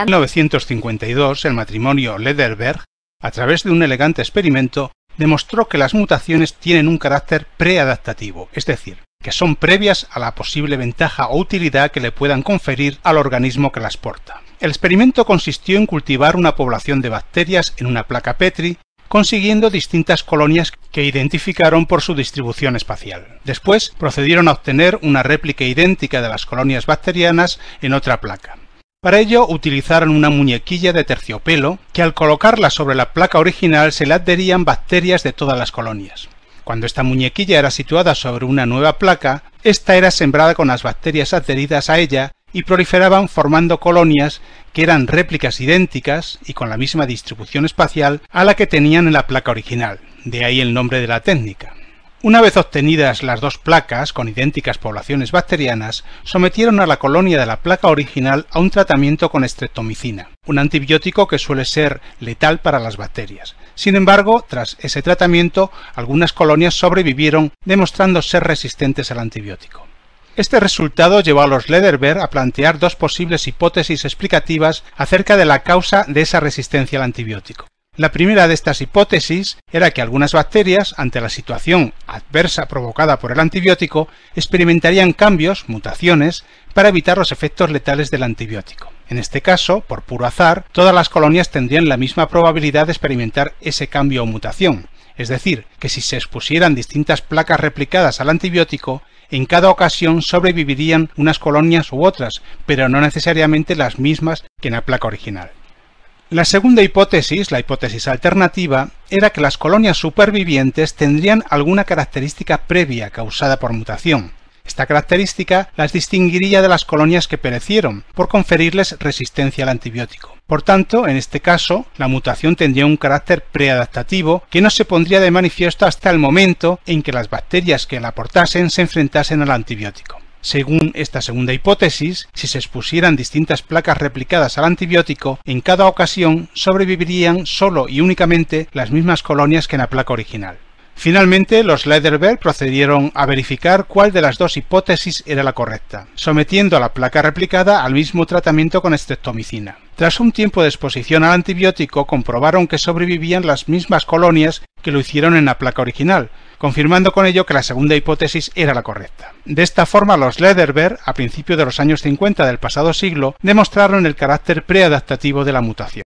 En 1952, el matrimonio Lederberg, a través de un elegante experimento, demostró que las mutaciones tienen un carácter preadaptativo, es decir, que son previas a la posible ventaja o utilidad que le puedan conferir al organismo que las porta. El experimento consistió en cultivar una población de bacterias en una placa Petri, consiguiendo distintas colonias que identificaron por su distribución espacial. Después procedieron a obtener una réplica idéntica de las colonias bacterianas en otra placa. Para ello utilizaron una muñequilla de terciopelo que al colocarla sobre la placa original se le adherían bacterias de todas las colonias. Cuando esta muñequilla era situada sobre una nueva placa, esta era sembrada con las bacterias adheridas a ella y proliferaban formando colonias que eran réplicas idénticas y con la misma distribución espacial a la que tenían en la placa original, de ahí el nombre de la técnica. Una vez obtenidas las dos placas con idénticas poblaciones bacterianas, sometieron a la colonia de la placa original a un tratamiento con estreptomicina, un antibiótico que suele ser letal para las bacterias. Sin embargo, tras ese tratamiento, algunas colonias sobrevivieron demostrando ser resistentes al antibiótico. Este resultado llevó a los Lederberg a plantear dos posibles hipótesis explicativas acerca de la causa de esa resistencia al antibiótico. La primera de estas hipótesis era que algunas bacterias, ante la situación adversa provocada por el antibiótico, experimentarían cambios, mutaciones, para evitar los efectos letales del antibiótico. En este caso, por puro azar, todas las colonias tendrían la misma probabilidad de experimentar ese cambio o mutación, es decir, que si se expusieran distintas placas replicadas al antibiótico, en cada ocasión sobrevivirían unas colonias u otras, pero no necesariamente las mismas que en la placa original. La segunda hipótesis, la hipótesis alternativa, era que las colonias supervivientes tendrían alguna característica previa causada por mutación. Esta característica las distinguiría de las colonias que perecieron, por conferirles resistencia al antibiótico. Por tanto, en este caso, la mutación tendría un carácter preadaptativo que no se pondría de manifiesto hasta el momento en que las bacterias que la aportasen se enfrentasen al antibiótico. Según esta segunda hipótesis, si se expusieran distintas placas replicadas al antibiótico, en cada ocasión sobrevivirían solo y únicamente las mismas colonias que en la placa original. Finalmente, los Lederberg procedieron a verificar cuál de las dos hipótesis era la correcta, sometiendo a la placa replicada al mismo tratamiento con estreptomicina. Tras un tiempo de exposición al antibiótico, comprobaron que sobrevivían las mismas colonias que lo hicieron en la placa original, confirmando con ello que la segunda hipótesis era la correcta. De esta forma, los Lederberg, a principios de los años 50 del pasado siglo, demostraron el carácter preadaptativo de la mutación.